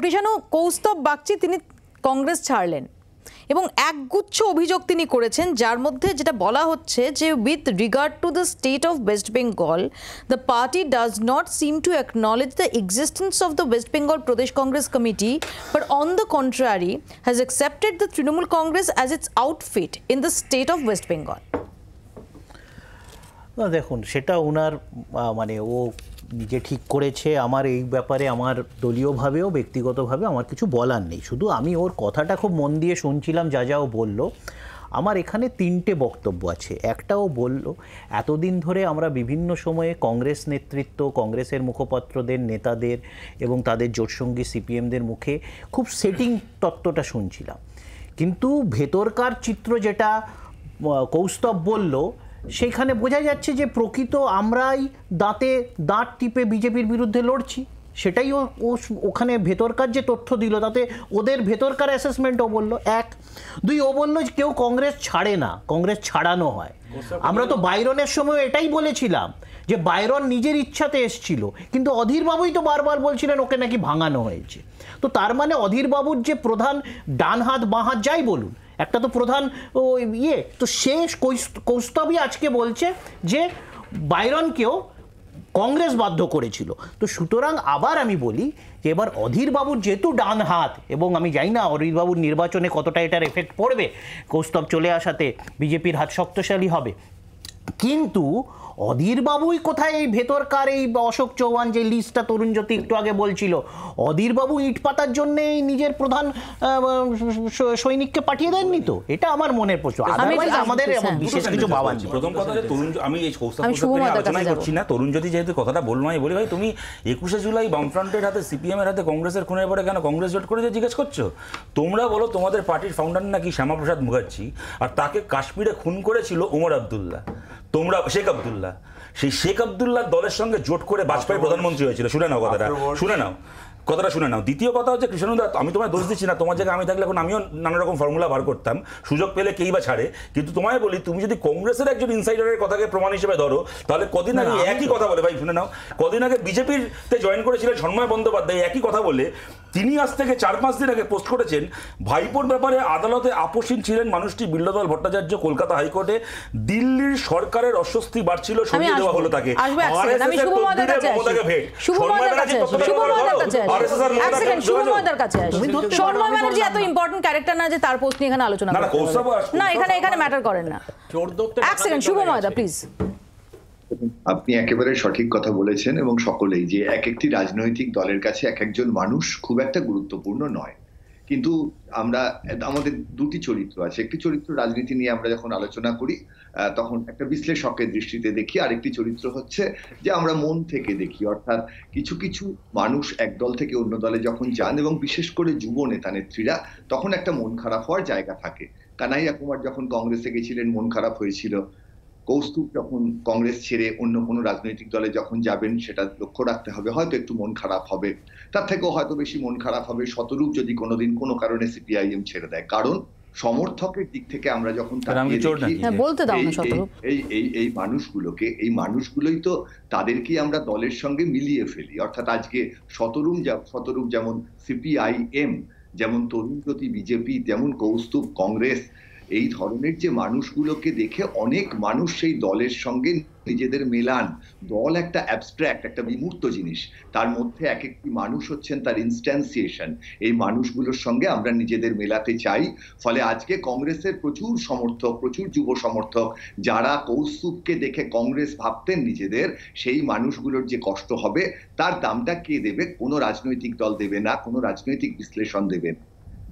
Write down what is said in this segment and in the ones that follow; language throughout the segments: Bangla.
কৃষাণু কৌস্তব বাগচি তিনি কংগ্রেস ছাড়লেন এবং একগুচ্ছ অভিযোগ তিনি করেছেন যার মধ্যে যেটা বলা হচ্ছে যে with regard to the state of West Bengal the party does not seem to acknowledge the existence of the West Bengal Pradesh Congress committee but on the contrary has accepted the Trinamool Congress as its outfit in the state of West Bengal না দেখুন সেটা ওনার মানে ও নিজে ঠিক করেছে আমার এই ব্যাপারে আমার দলীয়ভাবেও ব্যক্তিগতভাবে আমার কিছু বলার নেই শুধু আমি ওর কথাটা খুব মন দিয়ে শুনছিলাম যা যাও বললো আমার এখানে তিনটে বক্তব্য আছে একটাও বলল এতদিন ধরে আমরা বিভিন্ন সময়ে কংগ্রেস নেতৃত্ব কংগ্রেসের মুখপাত্রদের নেতাদের এবং তাদের জোটসঙ্গী সিপিএমদের মুখে খুব সেটিং তত্ত্বটা শুনছিলাম কিন্তু ভেতরকার চিত্র যেটা কৌস্তব বলল সেইখানে বোঝা যাচ্ছে যে প্রকৃত আমরাই দাঁতে দাঁত টিপে বিজেপির বিরুদ্ধে লড়ছি সেটাই ও ওখানে ভেতরকার যে তথ্য দিল তাতে ওদের ভেতরকার অ্যাসেসমেন্টও বললো এক দুই ও বললো কেউ কংগ্রেস ছাড়ে না কংগ্রেস ছাড়ানো হয় আমরা তো বাইরনের সময় এটাই বলেছিলাম যে বাইরন নিজের ইচ্ছাতে এসছিল কিন্তু অধীরবাবুই তো বারবার বলছিলেন ওকে নাকি ভাঙানো হয়েছে তো তার মানে অধীরবাবুর যে প্রধান ডান হাত বাঁ হাত যাই বলুন একটা তো প্রধান ওই ইয়ে তো সে কৌস্তবই আজকে বলছে যে বাইরনকেও কংগ্রেস বাধ্য করেছিল তো সুতরাং আবার আমি বলি যে এবার অধীরবাবুর যেহেতু ডান হাত এবং আমি জানি না অধীরবাবুর নির্বাচনে কতটা এটার এফেক্ট পড়বে কৌস্তব চলে আসাতে বিজেপির হাত শক্তশালী হবে কিন্তু অধীরবাবুই কোথায় এই ভেতরকার এই অশোক চৌহান যে লিস্টটা তরুণ জ্যোতি একটু আগে বলছিল অধীরবাবু ইট পাতার এই নিজের প্রধান সৈনিককে পাঠিয়ে দেননি তো এটা আমার মনে প্রশ্ন আমাদের হ্যাঁ। বিশেষ কিছু ভাবার প্রথম কথা যে তরুণ আমি এই আলোচনা করছি না তরুণ জ্যোতি যেহেতু কথাটা বলবো আমি বলি ভাই তুমি একুশে জুলাই বামফ্রন্টের হাতে সিপিএম এর হাতে কংগ্রেসের খুনের পরে কেন কংগ্রেস জোট করে জিজ্ঞেস করছো তোমরা বলো তোমাদের পার্টির ফাউন্ডার নাকি শ্যামাপ্রসাদ মুখার্জি আর তাকে কাশ্মীরে খুন করেছিল ওমর আবদুল্লাহ তোমরা শেখ আবদুল্লাহ সেই শেখ আবদুল্লাহ দলের সঙ্গে জোট করে বাজপেয়ী প্রধানমন্ত্রী হয়েছিল শুনে নাও কথাটা শুনে নাও কথাটা শুনে নাও দ্বিতীয় কথা হচ্ছে কৃষ্ণদা আমি তোমায় দোষ দিচ্ছি না তোমার জায়গায় আমি থাকলে এখন আমিও নানা রকম ফর্মুলা বার করতাম সুযোগ পেলে কেই বা ছাড়ে কিন্তু তোমায় বলি তুমি যদি কংগ্রেসের একজন ইনসাইডারের কথাকে প্রমাণ হিসেবে ধরো তাহলে কদিন আগে একই কথা বলে ভাই শুনে নাও কদিন আগে বিজেপির তে জয়েন করেছিলেন সন্ময় বন্দ্যোপাধ্যায় একই কথা বলে তিনি আজ থেকে চার পাঁচ দিন আগে পোস্ট করেছেন ভাইপোর ব্যাপারে আদালতে আপোষহীন ছিলেন মানুষটি বিল্লদল ভট্টাচার্য কলকাতা হাইকোর্টে দিল্লির সরকারের অস্বস্তি বাড়ছিল সরিয়ে দেওয়া হলো তাকে আর এস এস এর ভেট ক্যারেক্টার না যে এখানে আলোচনা না এখানে এখানে ম্যাটার করেন না প্লিজ আপনি একেবারে সঠিক কথা বলেছেন এবং সকলেই যে এক একটি রাজনৈতিক দলের কাছে এক একজন মানুষ খুব একটা গুরুত্বপূর্ণ নয় কিন্তু আমরা আমাদের দুটি চরিত্র আছে একটি চরিত্র রাজনীতি নিয়ে আমরা যখন আলোচনা করি তখন একটা বিশ্লেষকের দৃষ্টিতে দেখি আরেকটি চরিত্র হচ্ছে যে আমরা মন থেকে দেখি অর্থাৎ কিছু কিছু মানুষ এক দল থেকে অন্য দলে যখন যান এবং বিশেষ করে যুব নেতা নেত্রীরা তখন একটা মন খারাপ হওয়ার জায়গা থাকে কানাইয়া কুমার যখন কংগ্রেসে গেছিলেন মন খারাপ হয়েছিল কৌস্তুভ যখন কংগ্রেস ছেড়ে অন্য কোনো রাজনৈতিক দলে যখন যাবেন সেটা লক্ষ্য রাখতে হবে হয়তো একটু মন খারাপ হবে তার থেকেও হয়তো বেশি মন খারাপ হবে শতরূপ যদি কোনোদিন কোনো কারণে সিপিআইএম ছেড়ে দেয় কারণ সমর্থকের দিক থেকে আমরা যখন হ্যাঁ, এই মানুষগুলোকে এই মানুষগুলোই তো তাদেরকে আমরা দলের সঙ্গে মিলিয়ে ফেলি অর্থাৎ আজকে শতরূপ শতরূপ যেমন সিপিআইএম যেমন তরুণ বিজেপি তেমন কৌস্তুভ কংগ্রেস এই ধরনের যে মানুষগুলোকে দেখে অনেক মানুষ সেই দলের সঙ্গে নিজেদের মেলান দল একটা অ্যাবস্ট্র্যাক্ট একটা বিমূর্ত জিনিস তার মধ্যে এক একটি মানুষ হচ্ছেন তার ইনস্ট্যান্সিয়েশন এই মানুষগুলোর সঙ্গে আমরা নিজেদের মেলাতে চাই ফলে আজকে কংগ্রেসের প্রচুর সমর্থক প্রচুর যুব সমর্থক যারা কৌস্তুভকে দেখে কংগ্রেস ভাবতেন নিজেদের সেই মানুষগুলোর যে কষ্ট হবে তার দামটা কে দেবে কোনো রাজনৈতিক দল দেবে না কোনো রাজনৈতিক বিশ্লেষণ দেবে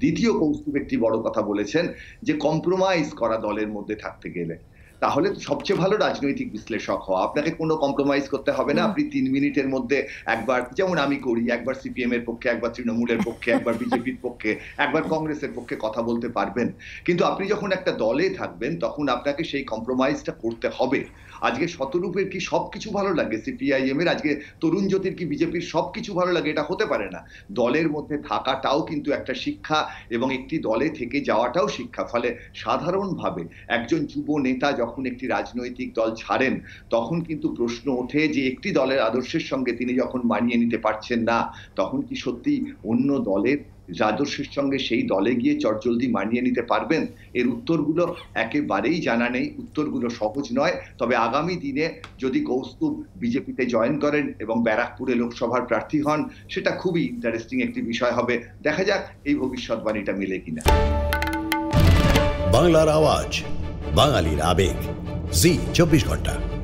দ্বিতীয় কৌস্তুভ একটি বড় কথা বলেছেন যে কম্প্রোমাইজ করা দলের মধ্যে থাকতে গেলে তাহলে সবচেয়ে ভালো রাজনৈতিক বিশ্লেষক হওয়া আপনাকে কোনো কম্প্রোমাইজ করতে হবে না আপনি তিন মিনিটের মধ্যে একবার যেমন আমি করি একবার সিপিএম এর পক্ষে একবার তৃণমূলের পক্ষে একবার বিজেপির পক্ষে একবার কংগ্রেসের পক্ষে কথা বলতে পারবেন কিন্তু আপনি যখন একটা দলে থাকবেন তখন আপনাকে সেই কম্প্রোমাইজটা করতে হবে আজকে শতরূপের কি সব কিছু ভালো লাগে সিপিআইএম এর আজকে তরুণ জ্যোতির কি বিজেপির সব কিছু ভালো লাগে এটা হতে পারে না দলের মধ্যে থাকাটাও কিন্তু একটা শিক্ষা এবং একটি দলে থেকে যাওয়াটাও শিক্ষা ফলে সাধারণভাবে একজন যুব নেতা যখন যখন একটি রাজনৈতিক দল ছাড়েন তখন কিন্তু প্রশ্ন ওঠে যে একটি দলের আদর্শের সঙ্গে তিনি যখন মানিয়ে নিতে পারছেন না তখন কি সত্যি অন্য দলের আদর্শের সঙ্গে সেই দলে গিয়ে চটজলদি মানিয়ে নিতে পারবেন এর উত্তরগুলো একেবারেই জানা নেই উত্তরগুলো সহজ নয় তবে আগামী দিনে যদি কৌস্তুভ বিজেপিতে জয়েন করেন এবং ব্যারাকপুরে লোকসভার প্রার্থী হন সেটা খুবই ইন্টারেস্টিং একটি বিষয় হবে দেখা যাক এই ভবিষ্যৎবাণীটা মেলে কিনা বাংলার আওয়াজ বাঙালির আবেগ জি চব্বিশ ঘন্টা